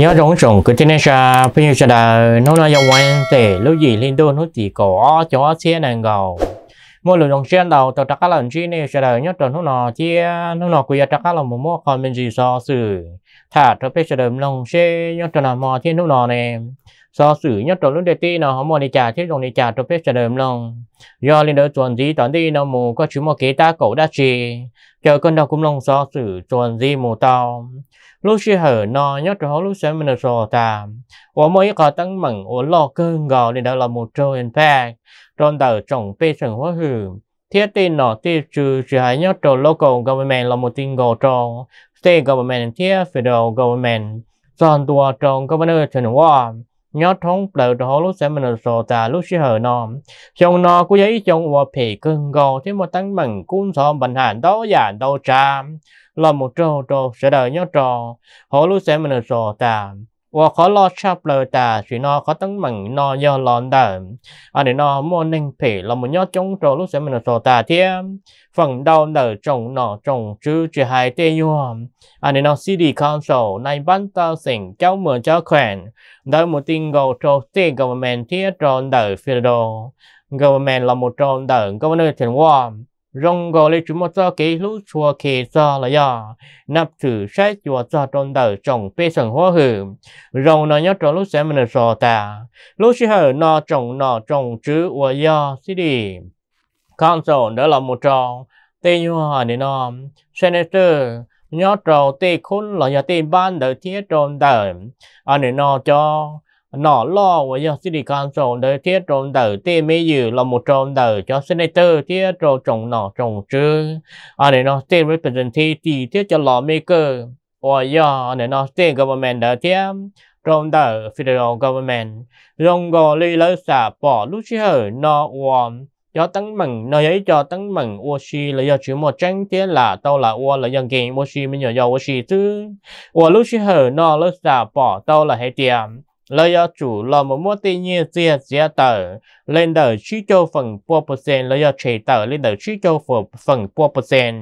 nhớ rong rong cứ thế này ra bây giờ là nó là dòng quan tệ lúc gì lên đôi nó chỉ có cho xe này gầu mỗi lần dòng xe đầu tàu trắc lần chi này sẽ đời nhất rồi nó nọ chi nó nọ cứ trắc lần một mối còn mình gì so xử thả cho bây sẽ đầm lòng xe nhất rồi là mò chi nó nọ này so xử nhất rồi lúc đầu tiên nó không mò đi trả thế rồi đi trả cho bây sẽ đầm lòng do lên đỡ chuẩn gì toàn đi nó mù có chú một kế ta cổ đã chi chờ cơn đau cũng lòng so xử chuẩn gì mù tao lúc xưa hở nó nhớ trò lúc xưa mình rồi ta và mỗi cái tăng mừng của lo cơn gò nên đó là một trâu hiện tại trong tờ trọng bê sừng hóa hư thiết tin nó tiêu trừ chỉ hay nhớ trò local government là một tin gò trò state government thiết federal government toàn tua trong governor trần hoa nhớ thống lợi đó lúc sẽ mình rồi ta lúc xưa hở nó trong nó của giấy trong và phê cơn gò thế một tăng mừng cũng so bệnh hạn đó giảm đâu tràm lo một trâu trâu sẽ đợi nhớ trò họ lúc sẽ mình rồi ta và khó lo chấp lời ta chỉ nó khó tấn mừng nó do lòn đờ anh để nó mua nên phải là một nhớ chống trâu lúc sẽ mình rồi ta thêm phần đau nở trồng nọ trồng chứ chỉ hai tê yo anh à, để nó xí đi con console này bán ta sỉnh cháu mưa cháu khỏe, đợi một tin gầu trâu tê government thiết tròn đờ phiêu đồ government là một tròn đờ governor thiền hoa rong gò lê chú mò cho kế lũ chùa kế cho là yà nạp thử sai chùa cho tròn đời trồng bê sần hoa hử rong nó nhớ tròn lũ sẽ mình rò ta lũ sư hở nó trồng nó trồng chứ ua yà xí đi con sổ đó là một trò tê nhu hòa nè nó senator nhớ trò tê khôn là nhà tê ban đời thiết tròn đời anh nè nó cho nó lo với do xin đi con trồng đời thiết trộn đời tê mấy dự là một trộn đời cho senator thiết trộn trồng nọ trồng chứ ở đây nó tê representative thiết cho lò mê cơ và giờ này nó tê government đời thiết trộn đời federal government rong gò lì lỡ xả bỏ lúc chứ hở nó uom cho tăng mừng nó ấy cho tăng mừng ô xì là do chữ một trắng tiếng là tao là ô là dân kiện ô xì mình nhờ do ô xì chứ ô lúc chứ hở nó lỡ xả bỏ tao là hệ tiệm lời do ờ, chủ là một mối tiền như chia chia tờ lên đời chi cho phần bốn percent lời do ờ, chế tờ lên đời chi cho phần phần bốn percent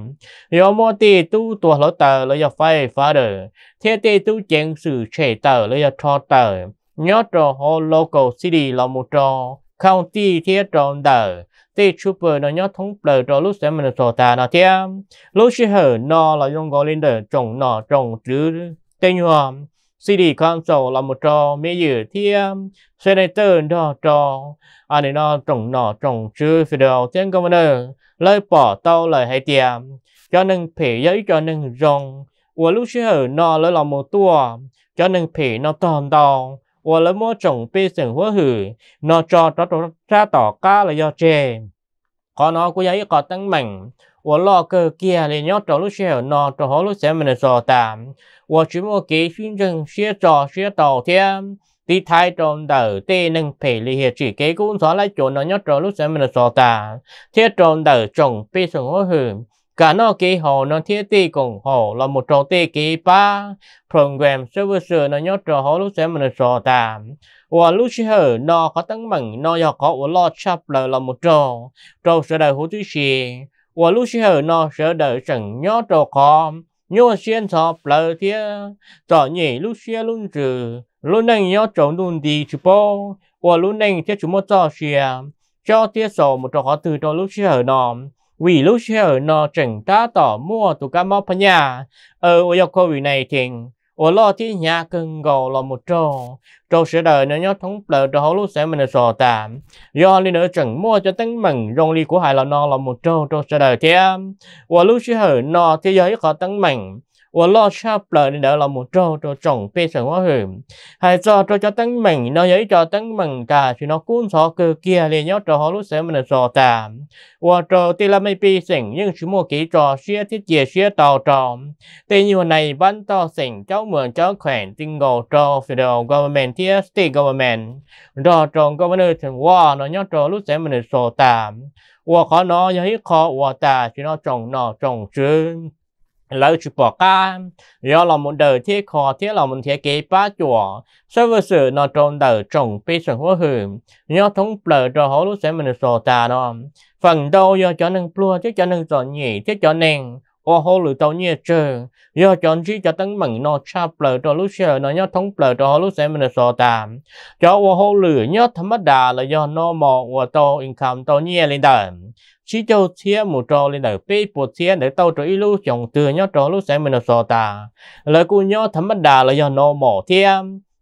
do mối tiền tu tua lỗ tờ lời do ờ, phải phá đời thế tiền tu chén sự chế tờ lời do cho tờ nhớ trò hồ local city là một trò không ti thế trò đời tê chụp nó nhớ thống bờ trò lúc sẽ mình sổ ta nó thế lúc sẽ hở nó là dùng gọi lên đời trồng nó trồng chứ tên hoa ซีดีคอนโซลงเรามจอไม่เยอะเทียม เซนเตอร์ดอจอ อันนี้นอตรงหนอตรงชื่อฟิโดเจนกัมเนอร์เลยป่อเต้าเลยให้เทียมจอหนึ่งเพย์ย่อยจะหนึ่งจงอว่าลูกเชื่อนอเลยลเรามตัวจอหนึ่งเพย์นอตอนตองอว่าล้มั่วจงเป็นสียงหัวหื่อน่จอดรถรถจ้าต่อก้าเลยย่อเจมขอนอคุูย้ยก่อตั้งแหม่ง我老哥家里要找路些呢，找好路些没得找的。我只么给新人学找学到天，đi thay trong đầu tê nâng phê lì hệ chỉ kế cũng xóa lại chỗ nó nhót trò lúc xem mình xóa tà. Thế trong đầu trồng bê sông hối hưởng. Cả nó kế hồ nó thiết tê cùng hồ là một trò tê kế ba. Program server nó nhót trò hồ lúc xem mình xóa tà. Và lúc hở nó có tăng mừng nó do có lo chắp lời là một trò. Trò sửa đời hữu tư xì. 我路西尔诺舍得整 nhỏ trò khó nhớ xuyên sọ bờ thia tỏ nhỉ lúc xuyên luôn trừ luôn nâng nhỏ trống luôn đi chứ bố luôn nâng thiết chúng một trò xìa cho thiết sổ một trò khó từ trò lúc ở nọ vì lúc ở nọ chẳng ta tỏ mua tụ cá mò phá nhà ở ờ, ô dọc cô vị này thỉnh 我老天爷更高了么着，着时代呢要通不着好路才们的说的，要你呢整么就等门，容易苦海了那了么着着时代天，我路时候那天要一个等门，我落差 lợi để đỡ là một trâu cho chồng bê sở hóa hưởng hay cho cho tăng mình nó cho tăng mình cả thì nó cuốn gió cơ kia liền nhớ cho họ lúc sẽ mình giò tà và cho tê là mấy bê sỉnh nhưng chỉ một kỹ trò xia thiết chế xia tàu trò này vẫn to sỉnh cháu mượn cháu khỏen tinh ngộ federal government thiết state government rồi trong qua nó nhớ cho lúc sẽ mình giò tà và khó nó giấy khó và thì nó trồng nó trồng chứ lâu chụp bỏ cá do là một đời thiết khó thiết là một thiết kế ba chùa so với sự nó trong đời trồng bị sự hóa hử do thống bờ cho hồ lúc sẽ mình sổ ta đó phần đâu do cho nên plua chứ cho nên giỏi nhỉ chứ cho nên ô hồ lự tàu nhẹ chờ do cho chi cho tấn mừng nó cha bờ cho lúc chờ nó nhớ thống bờ cho hồ lúc sẽ mình sổ ta cho ô hô lự nhớ thấm đà là do nó mò ô tàu income tàu nhẹ lên đời chỉ cho chia một trò lên đời bê bộ chia để tàu trở ilu chồng từ nhau trò lúc sáng mình là sò ta lời cô nhớ thấm bất đà là do nó mỏ thia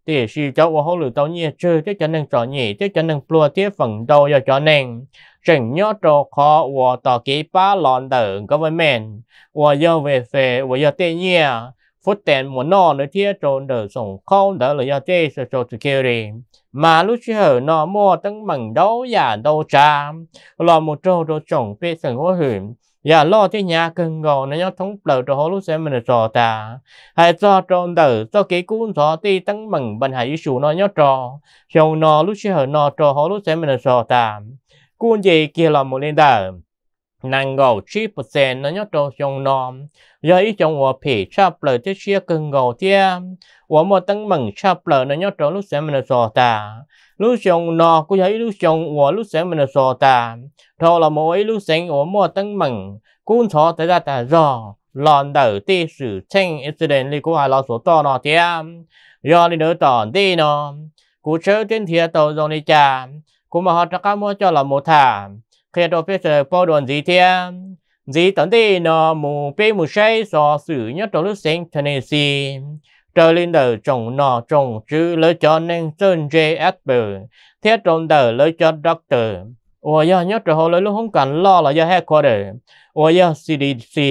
thì chỉ cho của hậu lửa tàu nhẹ chơi chứ cho nên trò nhẹ chứ cho nên plua thia phần đầu do cho nên chẳng nhớ trò khó của tao kỹ ba lòn đời government với và do về về và do tên nhẹ phút tiền muốn nó nữa thiết trốn đỡ sống không đỡ là do thế sự trốn sự kia đi mà lúc chưa nó mua tăng mừng đấu giả đấu cha lo một trâu đồ trồng phía sân hoa hưởng giả dạ, lo thế nhà cần gò nó nhau thống lợ cho họ lúc xem mình trò ta hay cho trốn đỡ cho kỹ cuốn cho ti tăng mừng bằng hải yếu nó nhau trò xong nó lúc chưa nó trò họ lúc xem mình trò ta cuốn gì kia là một lên đời năng ngầu chi bật xe nó nhớ trong trong nòm giờ ý trong hòa phỉ chạp lời tiết chia cưng ngầu tia hòa một tăng mừng chạp lời nó nhớ trong lúc xe mình sò ta lúc trong nò cũng thấy lúc trong hòa lúc xe mình sò ta thọ là ý lúc xe hòa một tăng mừng cũng thọ tới ra ta rõ lòn đầu ti sử tranh Israel li của ai lo số to nó tia do đi đỡ tòn ti nó cú chớ tiến thiệt tàu dòng đi chà cú mà họ chắc cá mua cho là một thảm khi đó biết là bao đoàn gì thế ờ, gì tận đi nó mù bê mù say so sử nhất trong lúc sinh Tennessee trở lên đời trồng nọ trồng chứ lỡ cho nên sơn dê ép bờ thế trong đời lỡ cho doctor ủa giờ nhớ trở hồi lúc không cần lo là giờ headquarter ủa giờ CDC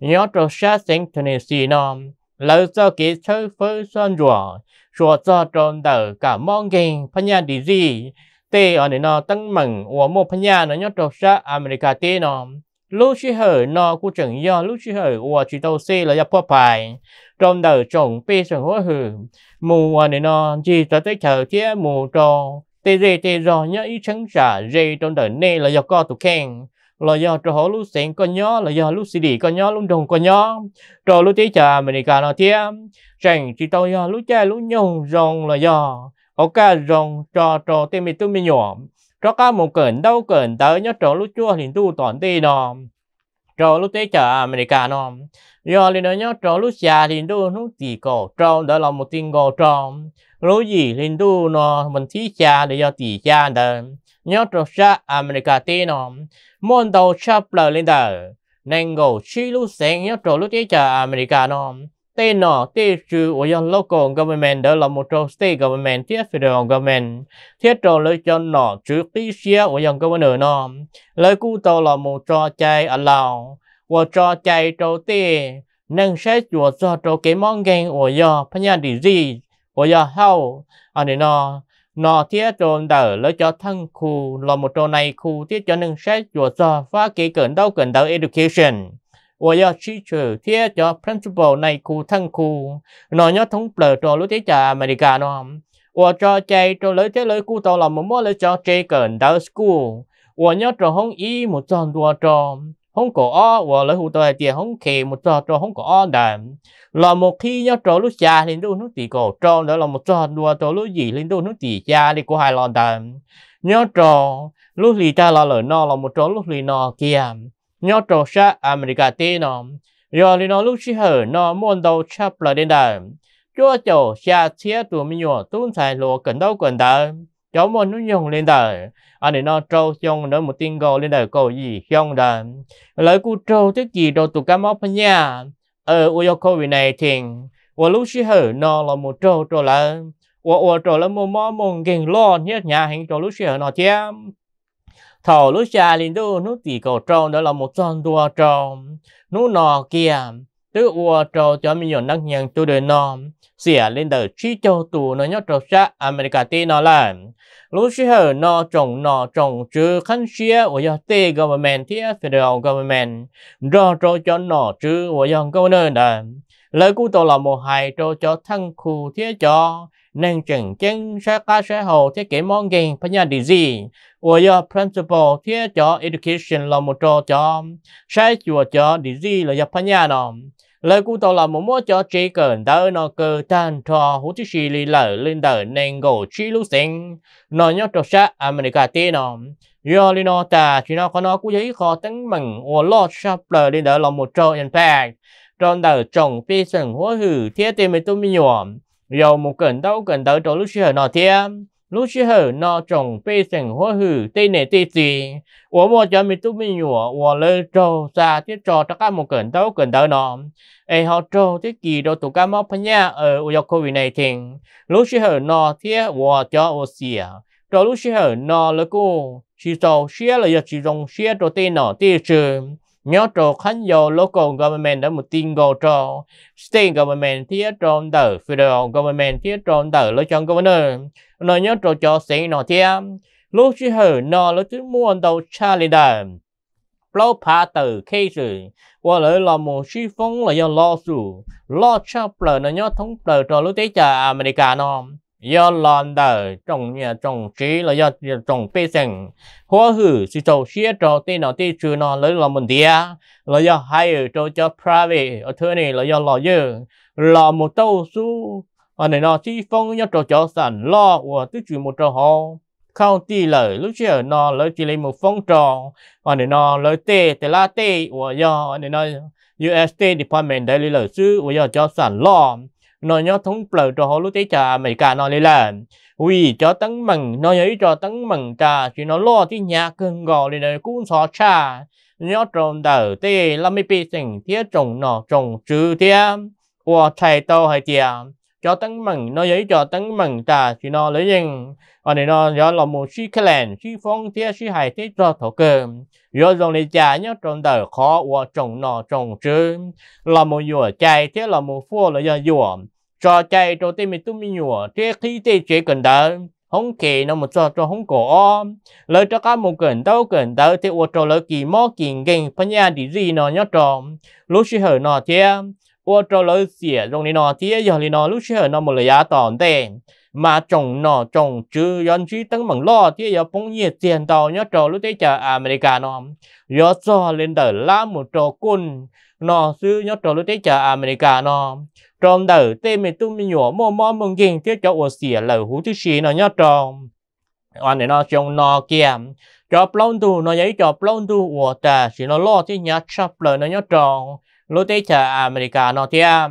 nhớ trở sát sinh Tennessee nó lỡ cho kỹ chơi phơi sơn rùa rùa cho trong đời cả mong kinh phân nhà đi gì tê ở nên nó tăng mừng của một phần nhà nó nhớ trâu sa America tê nó lúc chỉ hở nó cũng chẳng do lúc chỉ hở của chỉ tàu xe là nhập qua bài trong đời chồng bê sừng hóa hử mù ở ờ, nên nó chỉ tới tới chờ kia mù trò tê rê tê rò nhớ ý chẳng trả rê trong đời nê là do co tụ khen là do trò hổ lúc sáng con nhó là do lúc xì đi con nhó lúc đồng con nhớ trò lúc tí chờ America nó tía rằng chỉ tàu do lúc cha lúc nhung rong là do OK occasion cho cho tên mình tu mình nhỏ cho các một cẩn đâu cẩn tới nhớ cho lúc chua thì tu toàn tì nó cho lúc tế chợ America nó do lên đó nhớ cho lúc xa thì tu nó gì cổ cho đó là một tin cổ cho lúc gì thì tu nó mình thí cha để cho tỷ cha đời nhớ cho xa America tì nó môn đầu chập lời lên đời nên gồ chỉ lúc sáng nhớ cho lúc tế chợ America nó tên nọ tên trừ ở dân local government đó là một trong state government thiết federal government thiết trong lấy cho nọ trừ tí xia ở dân governor nọ lấy cụ tàu là một trò chạy ở lào và trò chơi trâu tê nâng sẽ chùa cho trâu cái món ghen ở dân phân nhân đi gì ở dân hậu ở đây nọ nọ thiết trồn đỡ lấy cho thân khu là một trò này khu thiết cho nâng sẽ chùa cho phá cái cẩn đâu cẩn đâu education 我要支持贴着 principle này cụ thân cụ nó nhớ thống bờ cho lối thế trả America nó 我 cho chạy cho lối thế lối cụ tàu là một mối lối cho chạy gần đào school 我 nhớ cho không ý một tròn đua cho không có o lối hụ tàu thì không kề một trò cho không có o đàm một khi nhớ cho lúc già lên đâu nó tỷ cổ cho đó là một tròn đua cho lúc gì lên đâu nó tỷ già đi của hai lò đàm nhớ cho lúc lì ta là lỡ no là một trò lúc lì no kia nhớ trò xa America tê nó rồi lý nó lúc chỉ hở nó muốn đầu chấp lại đến đời chúa chỗ xa chia tụi mình nhỏ tuôn xài lùa cần đâu cần đời cháu muốn nó dùng lên đời anh ấy nó trâu xong nó một tiếng gò lên đời cầu gì xong đời lời cu trâu tức gì đâu tụi cá móc nha ờ ôi yo vì này thì và lúc chỉ hở nó là một trâu trâu là ủa ủa trâu là một món một gừng lo nhất nhà hình trâu lúc chỉ hở nó chém thầu lúc xa lên đô nó tì cầu trâu đó là một con đua trâu nút nò kia tứ ua trâu cho mình nhận đăng nhận tu đời non xỉa lên đời chi châu tù nó nhớ trâu xa America tê nó là lúc xí hờ nó trồng nó trồng chứ khăn xia của do tê government thế federal government do trâu cho nó chứ của do governor đời lời cú tổ là một hai trâu cho thăng khu thế cho nên chẳng chân sẽ ca sẽ hồ thiết kế mong kinh phải nhà đi gì ủa giờ principal thiết cho education là một trò cho sẽ chùa cho đi gì là nhập phải nhà lời cụ tàu là một mối cho chỉ cần đỡ nó cơ tan trò hú tí xì lì lở lên đỡ nên gỗ chi lưu sinh nó nhớ trò xa America tê nó do lì nó ta chỉ nó có nó cũng giấy khó tấn mừng ủa lo sắp lờ lên đỡ là một trò impact trong đỡ trồng phi sừng hóa hử thiết tìm mấy tôm mi nhộm một cần đâu cần tới trong lúc chưa nó thêm lúc chưa nó trồng bê sinh hoa hư tê nề tê gì ủa mua cho mình tu mình nhủa ủa lơ trâu ra tiết trò tất cả một cần đâu cần tới nó ai họ trâu tiết kỳ đồ tụ cá móc phân nhá ở ờ, ủa covid này thình lúc chưa nó thế ủa cho ủa xỉa trong lúc chưa nó là cô chỉ sau xia là giờ chỉ dùng xia cho tên nó tê trường nhớ trò khánh dò local government đã một tin gò trò state government thiết trò đỡ federal government thiết trò đỡ lựa chọn governor nó nhớ trò cho sĩ nó thiết lúc chỉ hở nó lúc chỉ muốn đầu cha lên party bao qua lời là một suy phong là do lo sủ lo cha bờ nó nhớ thống tờ trò lúc tế cha America nó 要 làm đời trong nhà trong trí là do trong bê sinh hóa hử sự trâu xía trâu tên nó tên chữ nó lấy là mình địa là do hai ở cho cho private ở thứ này là do lo dơ là một tàu su ở này nó chỉ phong nhau trâu cho sản lo của tứ chữ một trâu hồ không tì lời lúc chưa nó lấy chỉ lấy một phong trò ở này nó lấy tê tê la tê của do ở này nó UST Department Daily lời sư của do cho sản lo nó nhớ thống bờ cho họ lúc tế cha mấy cả nó lên là vì cho tấn mừng nó ấy cho tấn mừng cha chỉ nó lo thì nhà cưng gò lên đây cũng xóa trà nhớ trông đờ tê là mấy bị tình thiết trồng nọ trồng chứ thiết qua thầy tao hay tiền cho tăng mừng nó giấy cho tăng mừng ta chỉ nó lấy riêng ở đây nó do là một suy khả lệnh suy phong thế suy hài thế cho thổ cơ do dòng này trả nhớ trong đời khó và trồng nọ trồng chứ là một dùa chạy thế là một phua là do dùa cho chạy cho tên mình tung mình dùa thế khi tê chế cần đỡ không kể nó một cho cho không có lời cho các một gần đâu gần đâu thế ô cho lời kỳ mò kỳ ngang phân nhà đi gì nó nhớ tròn lúc xưa hở nó thế nọ nọ thế 我做了些容易呢，第一样里呢，有些那么了呀，当的。mà trồng nó trồng chứ dân chí tăng bằng lo thế giờ phong nhiệt tiền tàu nhớ trò lúc thế chờ America nó giờ cho lên đời lá một trò quân nó sư nhớ trò lúc thế chờ America nó trong đời tên mình tu mình nhỏ mò mò mừng kinh thế cho ủa xỉa lời hú chứ xí nọ nhớ trò anh này nó trồng nọ kia cho plong tu nó giấy cho plong tu ủa ta chỉ nó lo thế nhớ chập lời nó nhớ trò lúc đấy chả America nó thì à,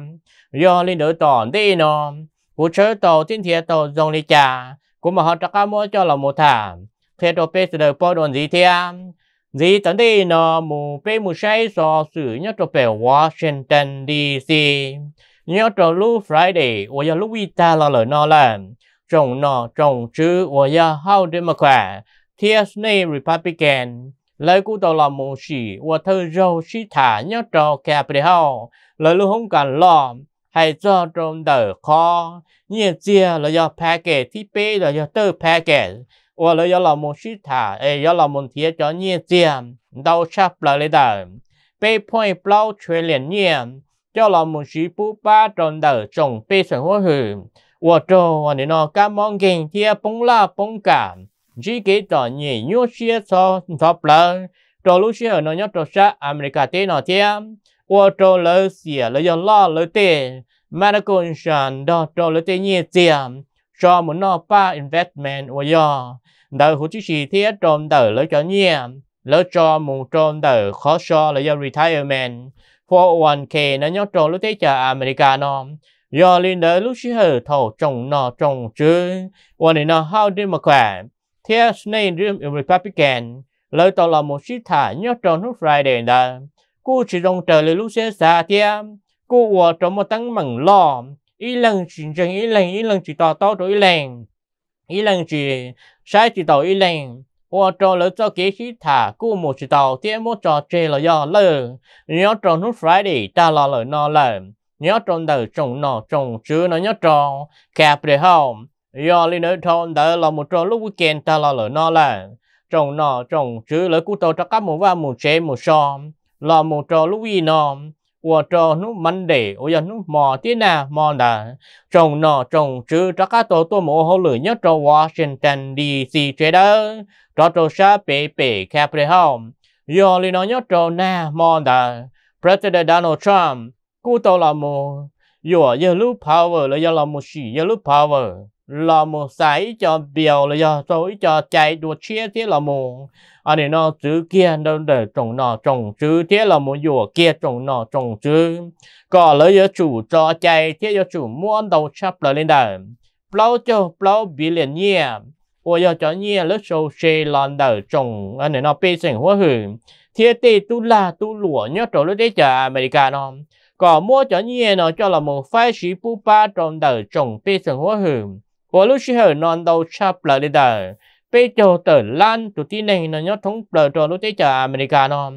do lên đội tòn đi nó cú chơi tàu tin thiệt tàu dòng đi chả cú mà họ chắc cá mua cho là một thả thiệt tàu pe sờ po đồn gì thiệt à, gì tận đi nó mù pe mù say so sử nhớ tàu pe Washington DC nhớ tàu lúc Friday ôi giờ lúc Vita là lời nó là trồng nọ trồng chứ ôi giờ how democrat thiệt này Republican ลยกูตอลมูชีว่าเธอเจ้าชิถาเนี่ยจอแคบเดียวเลยลูกห้องกันล้อมให้จอจมเดอร์คอเนี่ยเจียเลยแพ้เกตที่เป้เลยเตอร์แพ้เกตว่าเลยลมูชิถาเอ้ยลมนเทียจอเนี่ยเจียมดาวชับเลยเลยดิมเป้พ่อยเปล่าช่วเหลียนเนี่ยเจ้าลมูชิปูป้าจมเดือจงเป้สังหัวหืมว่าเจ้าวันนี้นอกระมองเก่งเทียปงลาปงกาม chỉ kể đó nhỉ nhớ xe cho thập lợ trò lúc xe nó nhớ trò sa America tê nó thế qua trò lỡ xìa lỡ giờ lo lỡ tê mà nó còn sản đó trò lỡ tê nhẹ xìa cho muốn nó ba investment của do đời hồ chí sĩ thế tròn đời lỡ cho nhẹ lỡ cho mù tròn đời khó cho lỡ do retirement 401k nó nhớ tròn lúc thế chờ America nó do liên đới lúc xí hờ thổ trồng nọ trồng chứ quan này nó hao đi mà khỏe thế nên riêng ở Republican lời tỏ là một sĩ thả nhớ trong lúc Friday đó cô chỉ dòng trở lời lúc xe xa thế cô ở trong một tăng mừng lo ý lần chỉ chẳng ý lần ý lần chỉ tỏ tỏ rồi ý lần ý lần chỉ sai chỉ tỏ ý lần ở trong lời cho kế sĩ thả cô một chỉ tỏ thế một trò chơi là do lời nhớ trong lúc Friday ta là lời nó lời nhớ trong đời trồng nọ trồng chứ nó nhớ trong kẹp để không do lý nữ thôn đã là một trò lúc weekend ta là lỡ nó là trong nó trong chữ lỡ cú tàu các một và một chế một so là một trò lúc gì nó của trò nó mắn để ở giờ nó mò thế nào mò đã trong nó trong chữ cho các tổ tôi mồ hô lửa nhất trò Washington DC chế đó cho cho sa bể bể Capitol Hill do lý nó nhất trò na mò đã President Donald Trump cú tàu là một 有啊，yellow power là 了，要那么细，yellow power。là một sai cho biểu là do tôi cho chạy đua chia thế là một anh này nó chữ kia đâu để trồng nọ trồng chữ thế là một dùa kia trồng nọ trồng chữ có lấy do chủ cho chạy thế do chủ muốn đầu chắp là lên đời bao cho bao bị liền nhẹ ôi do cho nhẹ lớp sâu xe lần đời trồng anh này nó bê sinh hóa hử thế tê tu la tu lụa nhớ trộn lúc đấy chờ America nó có mua cho nhẹ nó cho là một phái sĩ bu ba trồng đời trồng bê sinh hóa hử 我路是很难到差不了的，bây giờ tờ lan tụi tí này là nhớ thống bờ trò lúc tới chờ America nó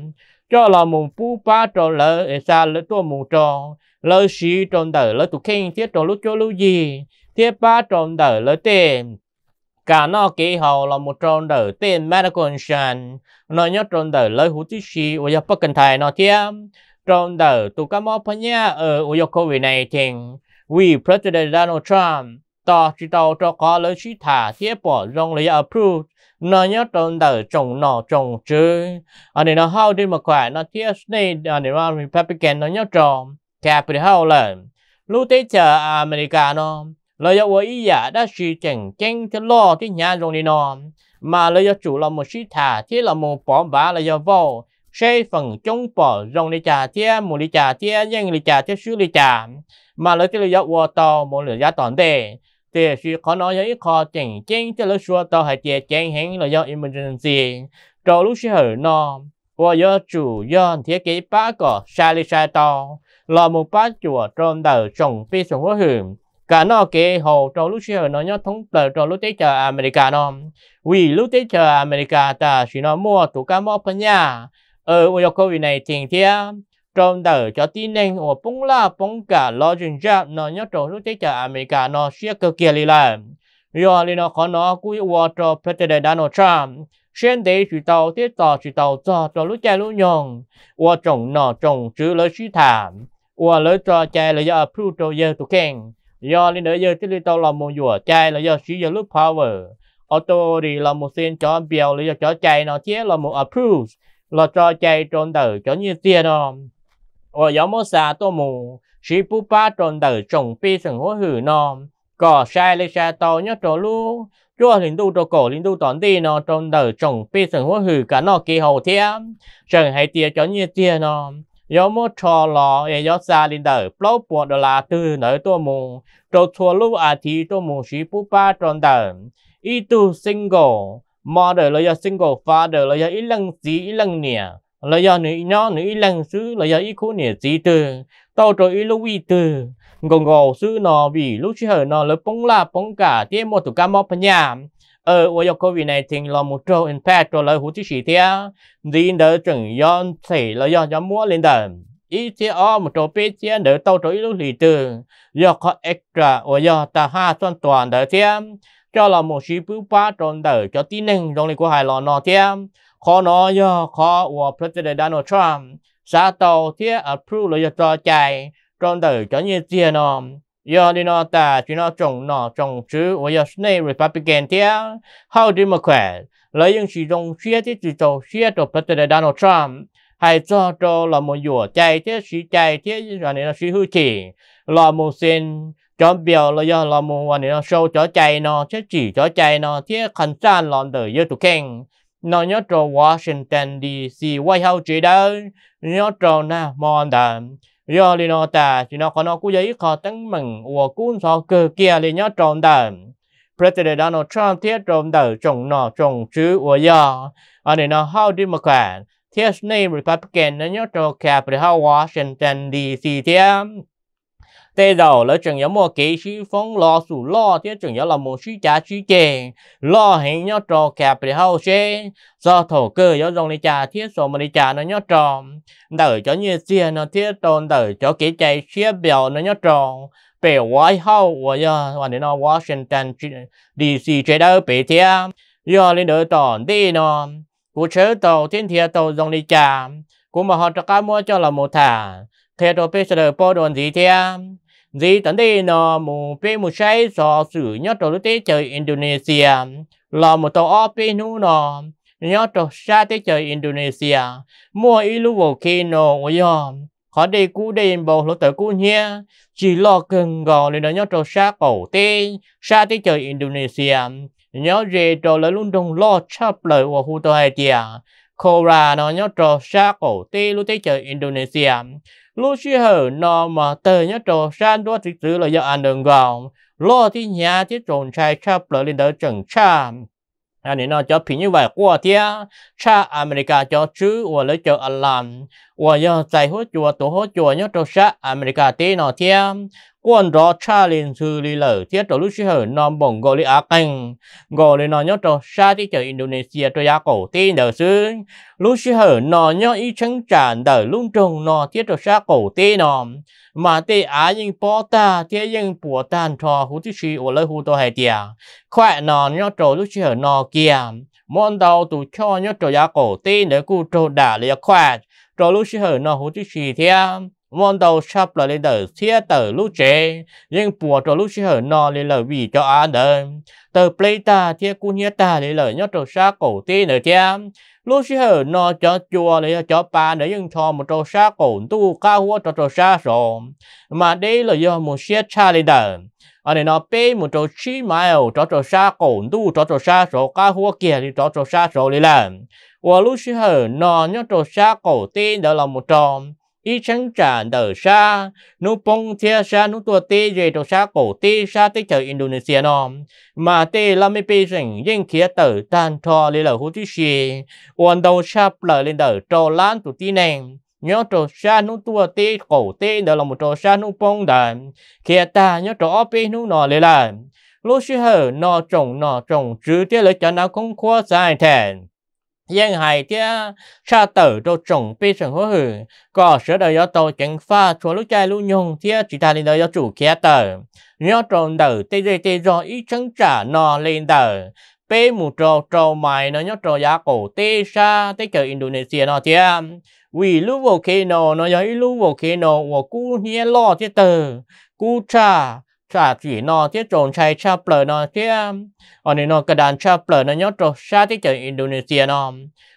cho là một phú ba cho lỡ ở xa lỡ tua mùng trò lỡ xí trong đời lỡ tụi khen thiết cho lúc cho lúc gì thiết ba trong đời lỡ tên cả nó kế hậu là một tròn đời tên medical shan nó nhớ trong đời lỡ hữu tí xí ở dọc bắc cần thầy nó thiết tròn đỡ tụi cá mò phân nhá ở ở dọc covid này thì we president Donald Trump ta chỉ đầu cho có lỡ chỉ thả thiết bỏ rong lấy approve nó nhớ trong đời trồng nọ trồng chứ Anh à, ấy nó hao đi mà khỏe, nó thiết này ở à, đây mà Republican nó nhớ trồng capital hao là lúc tới chờ America nó lấy ở ý giả đã chỉ chẳng chẳng cho lo cái nhà rong đi nó mà lấy ở chủ là một chỉ thả thiết là một bỏ bả lấy ở vô xây phần chống bỏ rong đi trà thiết một đi trà thiết nhưng đi trà thiết xứ đi trà mà lấy cái lấy ở tàu một lời giá toàn đề thì sự khó nói với khó chẳng chẳng cho lúc xưa tao hãy chè chẳng hẳn là do emergency cho lúc xưa hở nó và do chủ do thiết kế bá cỏ sai lý sai to là một bá chùa trong đời trồng phi sống hóa hưởng cả nó kể hồ cho lúc xưa nó nhớ thống tờ cho lúc tới chờ America nó vì lúc tới chờ America ta chỉ nó mua tụ cá mỏ phân nhà ở ở covid này tiền thiệt trong đời cho tin nên của bông la bông cả lo chuyện ra nó nhớ trộn lúc chết cả America nó sẽ cơ kia lì là rồi lì nó có nó cúi qua cho President Donald Trump xem để sự tàu thiết tàu sự tàu cho cho lúc chạy lúc nhon qua trồng nọ trồng chữ lời chữ thảm qua lời cho chạy lấy giờ approve cho giờ tụ keng do lì nữa giờ tiết lì tàu làm một vừa chạy lấy giờ sử giờ lúc power auto thì là một xin cho biểu lấy giờ cho chạy nó chế là một approve là cho chạy trộn đời cho như tiền đó 我有么啥多么，是不把中的总比生活好呢？có sai lấy sai tàu nhất trò lu chúa linh tu trò cổ linh tu toàn đi nó trong đời trồng pi sừng hoa hử cả nó kỳ hậu thế chẳng hay tia cho như tia nó gió trò lò e gió xa linh đời plau bộ đô la tư nở tua mù thua lu à thì tua mù sĩ bú ba tròn đời y tu single mother là do single father là do ít lần gì ít lần nè là do nữ nhỏ nữ lăng xứ là do ít khu nè gì từ tàu cho ít lúc vi từ còn gò xứ nò vì lúc chứ hở nò là bóng la bóng cả tiêm một tụ cá mò phần nhà ở ờ, ở do covid này thì là một trâu impact rồi là hữu chỉ chỉ thế gì đỡ chừng yon xảy là do do mua lên đời ít thế ở một trâu bê thế đỡ tàu cho ít lúc lì từ do có extra ở do ta ha toàn toàn đời thế cho là một sĩ bưu phá tròn đỡ cho tin nâng trong này của hai lò nò thế khó nói do khó của President Donald Trump xã tàu thiết approve lợi cho chạy trong đời cho như tiền nó do đi nó ta chỉ nó trồng nó trồng chứ và do này Republican thiết hậu Democrat lợi dụng sự đồng xia thì chỉ trầu xia cho President Donald Trump hay cho cho là một vụ chạy thiết sự chạy thiết rồi này là sự hư chỉ là một xin cho biểu là do là một một วัน này nó sâu cho chạy nó chứ chỉ cho chạy nó thiết khẩn tràn lòng đời yêu tụ khen nó nhớ trò Washington DC quay hậu chỉ đó nhớ trò na mòn đà do li nó ta chỉ nó có nó cú giấy khó tăng mừng của cú so cơ kia li nhớ tròn đà President Donald Trump thiết tròn đà trồng nọ trồng chứ của do anh này nó hậu Democrat thiết name Republican nó nhớ trò Capitol Washington DC thiết tê đầu là chẳng nhớ mua kế sĩ phong lo sủ lo thế chẳng nhớ là một sĩ cha sĩ chè lo hình nhớ trò kẹp để hậu xe do thổ cơ nhớ dòng đi cha thiết số mà đi cha nó nhớ trò đợi cho như xe nó thiết tồn đợi cho kế chạy xe bèo nó nhớ trò bè White House và giờ và đến Washington DC chế đâu bè thia giờ lên đỡ tòn đi nó của chế tàu thiên thia tàu dòng đi cha của mà họ cho cá mua cho là một thả thế đồ bây giờ bỏ đồn gì thia dì tận đây nó mù bê mù say so sử nhớ trò lúc tế chơi Indonesia là một tàu ở bê nu nó nhớ trò xa tế chơi Indonesia mua ít lúc vô kê nó ôi yò khó đây cú đây bầu lúc tới cú nhé chỉ lo cần gò lên nó nhớ trò xa cổ tế xa tế chơi Indonesia nhớ dê trò lấy luôn đông lo chấp lời của hù tòa hai tìa Kora nó nhớ trò xa cổ tế lúc tế chơi Indonesia ลูชี่เหอนอมเตยนี่โจชันด้วที่สื้อเลยยาอันหนึ่งกองลอที่หนี้ยที่โจงชายชาเปลือยเดอจังชาอันนี้น่าจะผิดยี่ไหวกว่าเทียชาอเมริกาจะชื่อว่าเลยเจออัลลัม我要在乎做多好做，要做啥？阿美加地那天，quan rõ cha liền sư li lở thiết tổ lúc sư hở nó bổng gò li á canh gò li nó nhớ trò xa thì chờ Indonesia cho giá cổ tê đờ sư lúc sư hở nó nhớ ý chẳng tràn đờ lung trùng nó thiết trò xa cổ tê mà tê á yên ta thiết yên bùa tàn trò hú tí sư ổ lơ hú tô hề khỏe nó nhớ trò lúc sư hở nó đầu tù cho nhớ trò giá cổ tê nữa cụ trò đả rồi lúc xí hở nó hú chút gì thế, mong đầu shop là lên đời xía tờ lúc chế nhưng bùa rồi lúc xí hở nó lên lời vì cho ăn đời từ play ta thea cu nhé ta lên là nhớ trâu xa cổ tí nữa thea lúc xí hở nó cho chùa lấy cho ba để dùng cho một trâu xa cổ tu cao hua cho trâu xa rồi mà đây là do một xía cha lên đời ở đây nó bê một chỗ chi mile ở chỗ xa cổ tu cho chỗ xa rồi cá hua kia thì cho chỗ xa rồi đi làm 我路是和那那座沙 cổ tiên đó là một trò ý sáng trả đỡ xa nó bông thia xa nó tua tê về đồ xa cổ tê xa tê chờ Indonesia nó mà tê là mấy bê rình yên kia tờ tan thò lê hú tí xì ổn đầu xa lờ lên đỡ trò lan tụ tí nè nhớ trò xa nó tua tê cổ tê đó là một trò xa nó bông đờ kia ta nhớ trò óp nó nọ lê là lúc xưa nó trồng nó trồng chứ tê lời cho nó không khó dài thèn dân hải tia sa tử đồ trồng bị sừng hố hử có sửa đời do tổ chánh pha cho lúc trai lũ nhung tia chỉ ta lên đời do chủ kia tờ nhớ trộn đời tê dê tê do ý trắng trả nò lên đời bê mù trò trò mày nó nhớ trò giá cổ tê xa tê chờ Indonesia nó tia vì lũ volcano nó do ý lũ volcano của cú nhé lo tia tờ cú cha cha chỉ nó chứ trồn chai cha bờ nó chứ ở um, đây nó cái đàn cha bờ nó nhớ trồn xa tới chợ Indonesia nó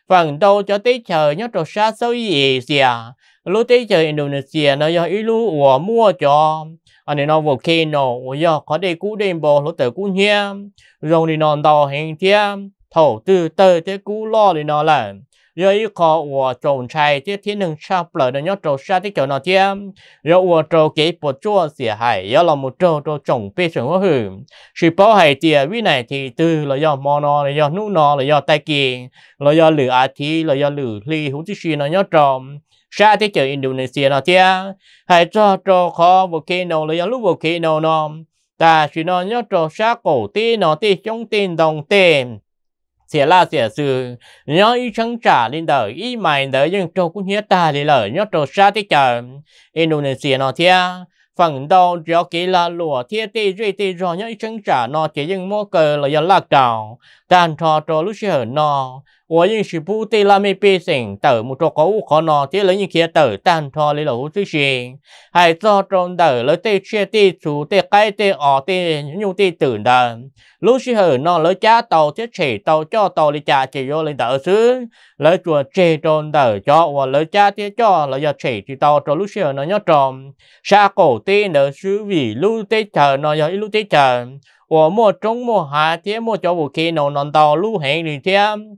phần đầu cho tới chợ nhớ trồn xa sâu gì gì à lúc tới chợ Indonesia nó do ít lúc ủa mua cho ở đây nó vô khi nó do có đây cú đêm bò lúc tới cú nhem rồi thì nó đào hàng thế thầu tư tơ thế cú lo thì nó là rồi yêu ủa của trộn trai thiên đường sao lỡ được nhớ trộn xa tiết chỗ nào tiêm rồi của trộn kế bộ chua xỉa hải do là một trộn trộn trộn bê trưởng hóa hử sự bảo hải tiề vi này thì từ là do mò nó là do nụ nó là do tay kỳ là do lửa á thi là do lửa ly hú tích xuyên nó nhớ trộn xa tiết chỗ Indonesia nó tiêm hải cho trộn khó bộ kê nô là do lúc bộ kê nô nó ta chỉ nó nhớ trộn xa cổ tí nó tí chống tin đồng tên sẽ là sẽ sự nhớ ý sáng trả lên ý mày đời nhưng trâu cũng nhớ ta lời nhớ trâu xa thế chờ Indonesia nó thế phần đầu cho kỹ là lùa thiết tì duy tì rõ nhớ ý sáng nó chỉ dừng mô cờ là do lạc trào tàn trò trò lúc sẽ nó 我认识不对拉面变成豆木做狗可能只能一些豆蛋托里头出现，还做中豆了对切对煮对改对熬对用对炖的，有时候呢了加豆切切豆加豆里加只有里豆丝，了做切中豆加我了加点加了要切只豆做有时候呢要种，沙狗对呢是为卤对 chờ 呢要一卤对 chờ。我莫中莫下天莫做不开，能能到路行里天。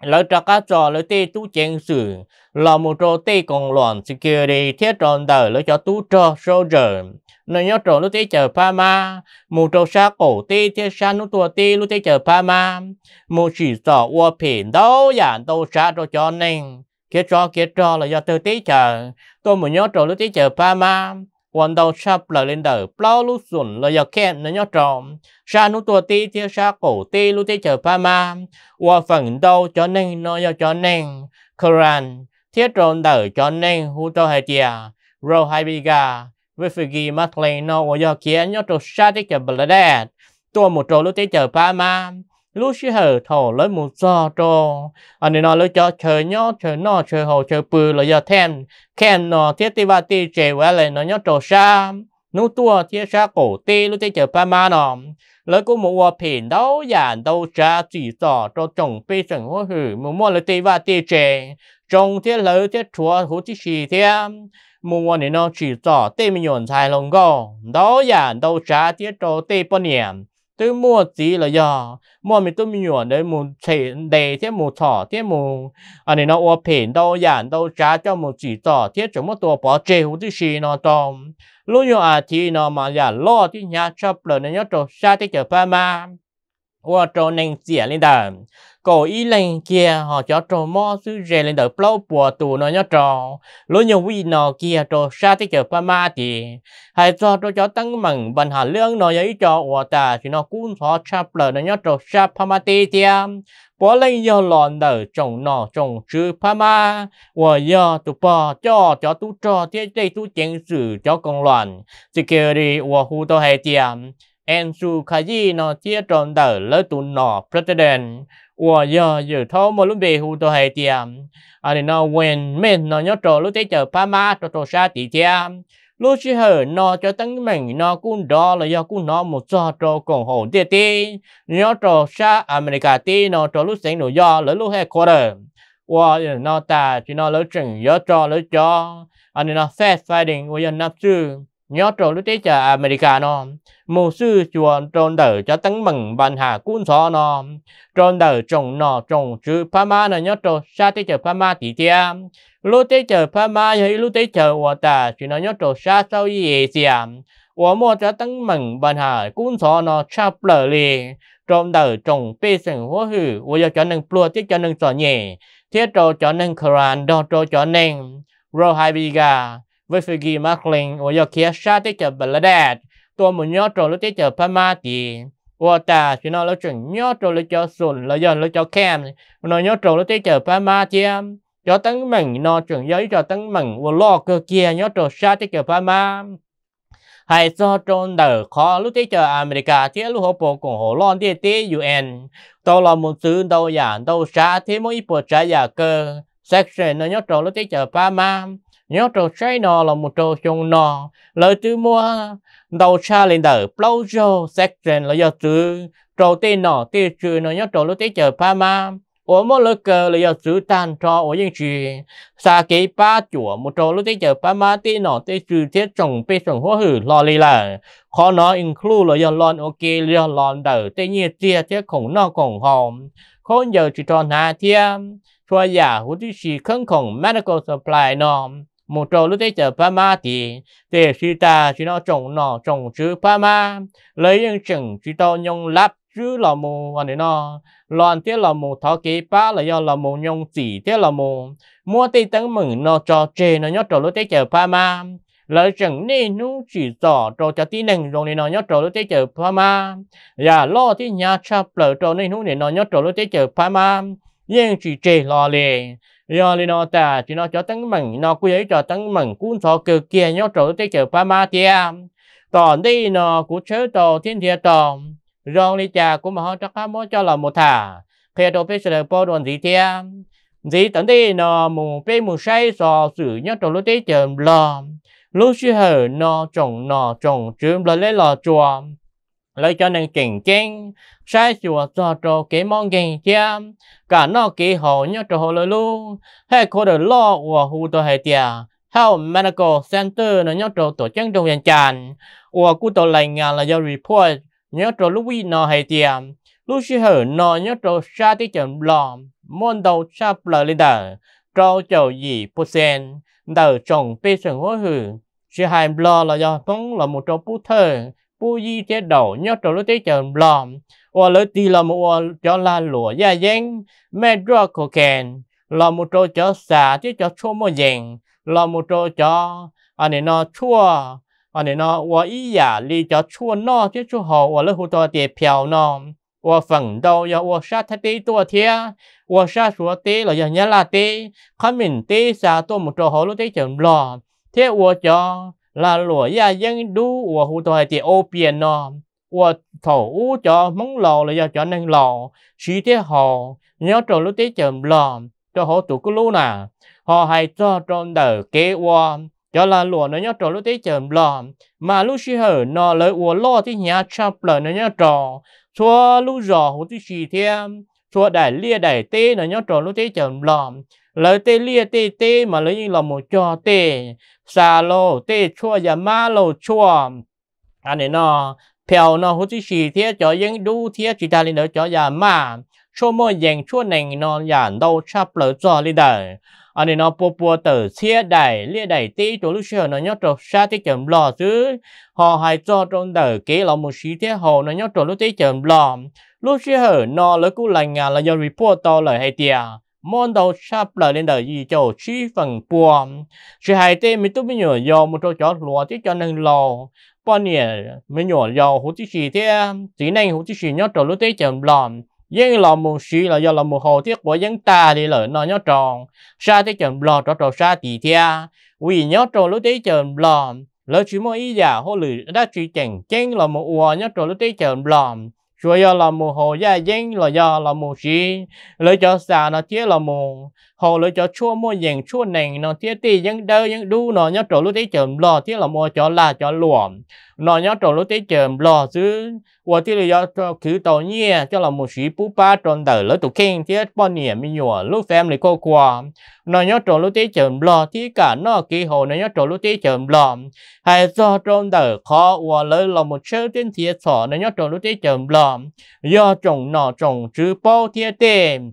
lỡ cho các trò lỡ tê tú chiến sử là một trò tê còn loạn sự kia đi thiết tròn đời lỡ cho tú trò sâu giờ nơi nhớ trò lỡ tê chờ pha ma một trò xa cổ tê thiết xa nút tua tê lỡ tê chờ pha ma một chỉ sọ ua phiền đâu giản đâu xa trò cho nên kia cho kia cho là do tư tê chờ tôi muốn nhớ trò lỡ tê chờ pha ma วันดาวชาบเลยเล่นเดอร์เปล่าลูกส่วนเลยอยากแค่นั้นยอดจอมชานุตัวตีเที่ยวชาโกตีลูกที่เจอพามาว่าฝั่งดาวจอนึงนอยจอนึงครันเที่ยวโดนเดอร์จอนึงหูตัวไฮเดียโรไฮบิกาเวฟกีมาเลนนอว่ายากแค่ยอดจอชาที่เจอบลาเดตัวหมดโจลูกที่เจอพามาลูกเชื่อถอดเลยมุจจาตอันนี้นอเลยจอเชยยอเชยนอเชยหอเชยปือเลยยาแทนแค่นอเทียติวัตีเจวะเลยนอยอดโจชามนูตัวเทียชาโกตีลูกเจอพมานอเลยกูมัวเพ่นดาวยานดาวจ้าจีต่อโจจงไปสังหัวหือมัวเลยติวัตีเจจงเทียเลยเทียชัวหูที่สี่เทียมมัวนี่นอจีต่อเตมหยวนชายลงก็ดาวยานดาวจ้าเทียโจเตปเนียมตัวมัวจีเลยมัวมีตัวมีหัวนเลยมูเฉเดเที่ยมูถอเที่ยมูอันนี้เนาะอวเพนตัวหยานตัวจ้าเจ้ามูจีต่อเที่ยจมตัวปอเจหูที่ชีนอตอมลุยอาทีนอมาอย่าล่อที่ยาชอบเลยเนาะยัวชาติเกิดพมา我做能解领导，搞一人家 họ cho cho mò sư rè lên đầu bao bùa tù nó nhớ trò lối nhiều vị nó kia cho xa thế kiểu pa ma thì hay cho cho cho tăng mừng bằng hà lương nó giấy cho của ta thì nó cũng họ chắp lời nó nhớ trò xa pa ma tê tia bỏ lên do lòn đầu trồng nọ trồng chữ pa ma và do tụ bò cho cho tụ cho thế đây tụ chiến sự cho công loạn thì kia đi và hú to hay tiệm Su Kayi nó chia tròn tờ lỡ tụ nọ president ủa giờ dự thô một lúc về hù tôi hay tiệm à thì nó quên mình nó nhớ trò lúc thế chờ Pama trò trò xa tí tiệm lúc chỉ hở nó cho tăng mình nó cũng đó là do cũng nó một trò trò còn hổ tiệt tí nhớ trò xa America tí nó trò lúc sáng nổi do lỡ lúc hay quarter ủa giờ nó ta chỉ nó lỡ chừng nhớ trò lỡ cho à thì nó fast fighting ủa giờ nắp chưa nhớ trộn lúc tế chả America nó mù sư chuồn trộn đời cho tăng mừng ban hà cuốn xó nó trộn đời trộn nọ trộn chứ phá ma nó nhớ trộn xa tế chở phá thì tí tia lúc tế chở phá ma hay lúc tế chở hòa tà chứ nó nhớ trộn xa sau y dìa à. hòa mua cho tăng mừng ban hà cuốn xó nó chạp lở lì trộn đời trộn bê sinh hố hư hòa cho nâng plua tiết cho nâng xỏ nhẹ thiết trộn cho nâng khờ đo trộn cho nâng rô hai bì với phi ghi mắc linh và do kia sa tế chờ bờ là đạt tôi muốn nhớ trộn lúc tế chờ pa ma thì và ta chỉ nói lúc chừng nhớ trộn lúc cho sùn là do lúc cho kem nó nhớ trộn lúc tế chờ pa ma thì cho tấn mừng nó chừng giới cho tấn mừng và lo cơ kia nhớ trộn sa tế chờ pa ma hay do trôn đỡ khó lúc tế chờ America thì lúc hộp bộ cùng hộ lon tế tế UN tôi là một sự đầu giản đầu sa thế mỗi bộ trái giả cơ section nó nhớ trộn lúc tế chờ pa ma nhớ trò trái nọ là một trò chung nọ lời từ mua đầu xa lên đời lâu rồi xét trên là do từ trò tê nọ tê chữ nó nhớ trò lúc tê chờ pa ma ủa mỗi lúc cờ là do từ tan trò ủa những gì xa kế ba chùa một trò lúc tê chờ pa ma tê nọ tê chữ thiết trồng bê trồng hoa hử lo lì là khó nó include là do lon ok do lon đời tê nhiên tia thiết khổng nọ khổng hòm không giờ chỉ tròn hà thiêm cho giả hữu tư sĩ khấn khổng medical supply nọ một trò lúc đấy chờ ba ma thì để sư ta chỉ nó trồng nọ trồng chứ ba ma lấy những chừng chỉ to nhung lắp chứ là mù và để nó loạn thế là mù thọ kế ba là do là mù nhung chỉ thế là mù mua tây tấn mừng nó cho chê nó nhớ trò lúc đấy chờ ba ma lấy chừng nên nu chỉ tỏ trò cho tí nền rồi nên nó nhớ trò lúc tế chờ pha ma và dạ, lo thì nhà cha lỡ trò nên nu để nó nhớ trò lúc tế chờ pha ma nhưng chỉ trề lo liền yo li nó ta chỉ nó cho tăng mừng nó quý ấy cho tăng mừng cuốn sổ cờ kia nhau trở tới cờ pa ma tia toàn đi nó cũng chớ tổ thiên địa tổ rong li cha cũng mà họ chắc khá mỗi cho là một thả khi đồ bê sờ bao đoàn gì tia gì tận đi nó mù bê mù say sò sử nhau trở lúc tới cờ lò lúc xưa hở nó trồng nó trồng trường là lấy lò chuồng lấy cho nên kinh kinh sai chùa cho trò cái món kinh kia cả nó kỳ hồ nhớ trò hồ lời lu hay có được lo của hù tôi hay tiệt theo Medical Center nó nhớ trò tổ chức trong nhân tràn của cụ tổ lành ngàn là do report nhớ trò lúc vi nó hay tiệt lúc xí hở nó nhớ trò sa tí chẳng lò môn đầu sa bờ lên đờ trò chầu gì percent đờ trồng bê sừng hối hử xí hai bờ là do phóng là một trò bút thơ bu di chế đầu nhớ trò lối tế chờ lòm và lối tì là một cho là lụa gia dân mẹ rõ khổ kèn là một trò cho xả chứ cho chua mô dành là một trò cho anh này nó chua anh này nó và ý giả dạ li cho chua nó chứ chua hồ và lối hụt tòa tiệt phèo nó và phần đầu và và sát thay tế tùa thế và sát sủa tế là nhà nhà là tế khá mình tế xả tùa một trò hồ lối tế chờ lòm thế và cho là lụa ya dân đu và hụ tôi thì ô biển nó và thổ u cho mong lò là do cho nên lò sĩ thế họ nhớ trò lúc tế chậm lò cho họ tụ cứ lú nà họ hay cho tròn đờ kế qua cho là lụa nó nhớ trò lúc tế chậm lò mà lúc sĩ hở nó lời ua lo thì nhà chập lờ nó nhớ trò xua lúc giò hụ tí sĩ thế xua đại lia đại tê nó nhớ trò lúc tế chậm lò lời tê lia tê tê mà lấy như là một trò tê xà lô tê chua và má lô chua anh ấy nó phèo nó hút chỉ xì thế cho những đu thế chỉ ta lên đó cho nhà mà cho mỗi dành chua nành nó nhà đâu chắp lỡ cho lên đời anh ấy nó bố bố tử xe đẩy lia đẩy tí chỗ lúc xưa nó nhóc trọc xa tí chậm lò chứ họ hay cho trong đời kế là một xí thế hồ nó nhóc trọc lúc tí chậm lò lúc xưa nó lỡ cú lành ngà là do report to lời hay tiền món đầu sắp lại lên đời gì cho chi phần buồn sự hai tê mình tôi mới nhớ do một chỗ chó lúa tí cho nên lò bao nhiêu mình nhớ do hú tí gì thế tí này hú tí gì nhớ trò lúa tê chậm lòm, dân lò mù xí là do lò mù hồ thiết của dân ta thì lợi nó nhớ tròn sa tê chậm lò trò trò xa tì thea vì nhớ trò lúa tê chậm lòm, lỡ chỉ mỗi ý giả hô lử đã truy chẳng chênh là một ua nhớ trò lúa tê chậm lòm rồi giờ là mù hồ gia dân là do là mù sĩ lấy cho xà nó chết là mù họ lựa cho chua mua dạng chua nền nó thiết tì những đơ những đu nó nhớ trổ lúc tí chởm lò thiết là mua cho là cho luộm nó nhớ trổ lúc tí chởm lò chứ và thiết là cho cứ tàu nhẹ cho là một sĩ bú ba tròn đờ lỡ tụ kinh thiết bao nhiêu mi nhùa lúc xem lại cô qua nó nhớ trổ lúc tí chởm lò thiết cả nó kỳ hồ nó nhớ trổ lúc tí chởm lò hay do tròn đờ khó và lỡ là một sơ tiên thiết sọ nó nhớ trổ lúc tí chởm lò do trồng nọ trồng chứ bao thiết tìm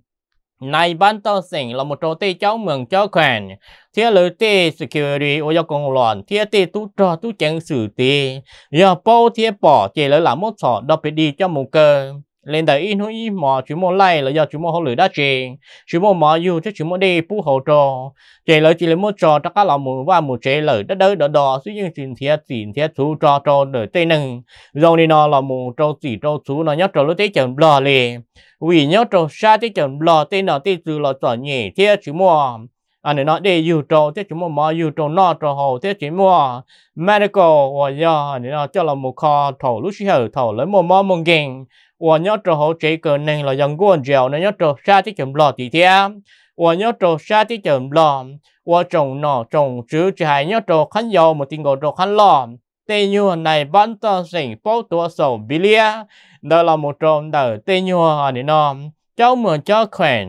nay ban tao sỉnh là một trò tê cháu mừng cho khoản thế lư tê security ô yêu công loạn thế tê tu trò tu chẳng xử tê giờ bao thế bỏ chế chỉ là một sọ đọc đi cho một cơ lên đời in hối mò chú mò lại là do chú mò hồ lửa đã chè chú mò mò yêu chứ chú mò đi pu hồ trò chè lời chỉ lấy mò trò tất cả lòng mù và mù chè lời đất đỡ đỏ đỏ suy những chuyện thiệt chuyện thiệt chú trò trò đời tây nâng rồi đi nó là mù trò chỉ trò chú nó nhớ trò lối tây chẳng lò lì vì nhớ trò xa tây chẳng lò tây nọ tây chú lò trò nhẹ thiệt chú mò anh à, nói để yêu trâu thế chúng mua mà yêu trâu nọ trâu hồ thế chỉ mua medical và do anh à, nói cho là một kho thầu lúc xưa thầu lấy mua mua một nghìn và nhớ trâu hồ chỉ cần nên là dân quân giàu nên nhớ trâu xa thế chúng lo thì thế và nhớ trâu xa thế chúng lo và trồng nọ trồng chứ trái hay nhớ trâu khăn dầu một tiếng gọi trâu khánh lo tê nhua này bán tao sinh bố tua sổ bì lia đó là một trâu đời tê nhua anh à, nói cháu mà cho khỏe,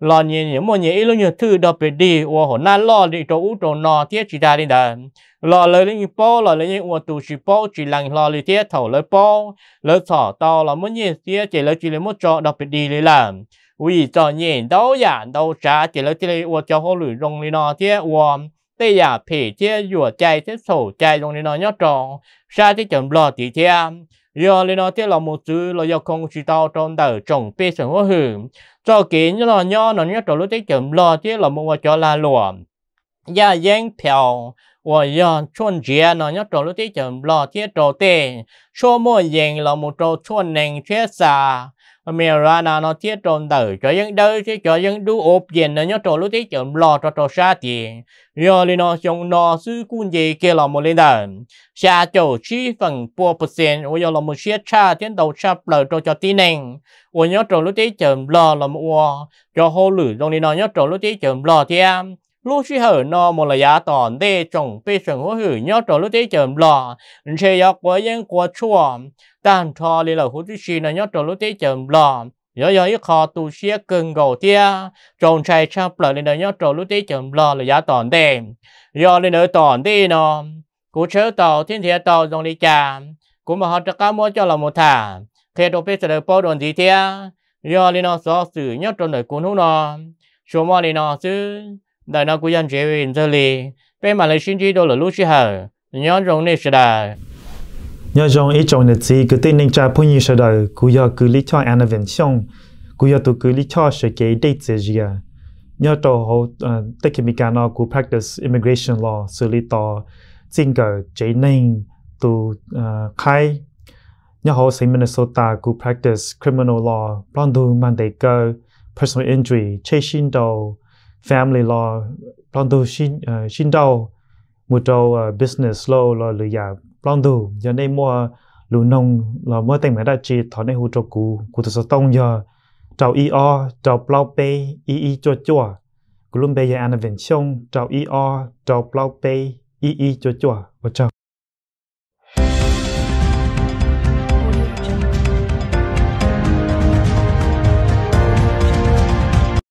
lo nhỉ những mọi nhỉ luôn nhiều thứ đặc biệt đi và họ na lo đi chỗ u chỗ nọ thiết chỉ ra đi đó lo lấy những bao lo lấy những tu chỉ bao chỉ lằng lo lấy thiết thầu lấy bao lấy thọ tao lo muốn nhỉ thiết chỉ lấy chỉ lấy muốn chỗ đặc biệt đi lấy làm vì cho nhỉ đâu giả đâu trả chỉ lấy chỉ lấy u cho họ lười rong đi nọ tiếc và tây giả phê thiết vừa chạy thiết sổ chạy rong đi nọ nhớ tròn xa tiếc chậm lo thiết giờ lên nó tiếc là một chữ là do không chỉ tao trong đời trồng bê sản hoa hử cho kiến như là nho nó nhất trò lúc tiết kiệm lo tiếc là một cho là lụa gia giang phèo và giờ chuan chia nó nhất trò lúc tiết kiệm lo tiếc trò tê số mua giang là một trò chuan nền chia xa mẹ ra nó nó thiết trộn tử cho những đời thì cho những đu ốp diện nó nhớ trộn lúc thế chấm lò cho trộn xa tiền giờ thì nó xong nó sư cun gì kia là một lên đời xa chỗ chi phần bộ bột sen ôi giờ là một xe cha tiến đầu xa lờ cho cho tin nền ôi nhớ trộn lúc thế chấm lò là một ua cho hô lử trong thì nó nhớ trộn lúc thế chấm lò thì em lúc chỉ hở nó một là giá tòn đê trồng bê trồng hữu hữu nhớ trộn lúc thế chấm lò sẽ giáo quá dân quá chua đàn thọ lì là hút xì là nhớ trộn lúc tí chậm lò nhớ nhớ ít khó tu xía cưng gầu tia trộn chạy chắp lợ lên đó nhớ trộn lúc tí chậm lò là giá tòn đê do lên đó tòn đê nó cú chớ tàu thiên thiệt tàu dòng đi chà cú mà họ chắc cá mua cho lòng một thả thế đồ phê sẽ được bao đồn gì thế do lên nó xó xử nhớ trộn đời cú nó nó số mà lên nó chứ đại nó cú dân chế về giờ lì bên mà lấy xin chi đô là lúc chi hờ nhớ rồng này sẽ đời nhớ rằng ít trong nền gì cứ tin nên cha phụ nhi sợ đời cứ giờ cứ lý cho anh vẫn xong cứ giờ tụ cứ lý cho sẽ kế đây sẽ gì à nhớ tổ hồ tất cả mình cả nó cứ practice immigration law xử lý tò xin cờ chế nên tụ khai nhớ hồ sinh Minnesota cứ practice criminal law bọn tụ mang đầy cơ personal injury chế xin đầu family law bọn tụ xin ờ, xin đầu một đầu ờ, business law lo lừa plong đủ giờ này mua lũ nông là mua tiền mấy đại chỉ thọ này hỗ trợ cụ cụ thực sự tông giờ trào e o trào plong pe e e chua chua cụ luôn bây giờ anh vẫn xong trào e o trào plong pe e e chua chua và trào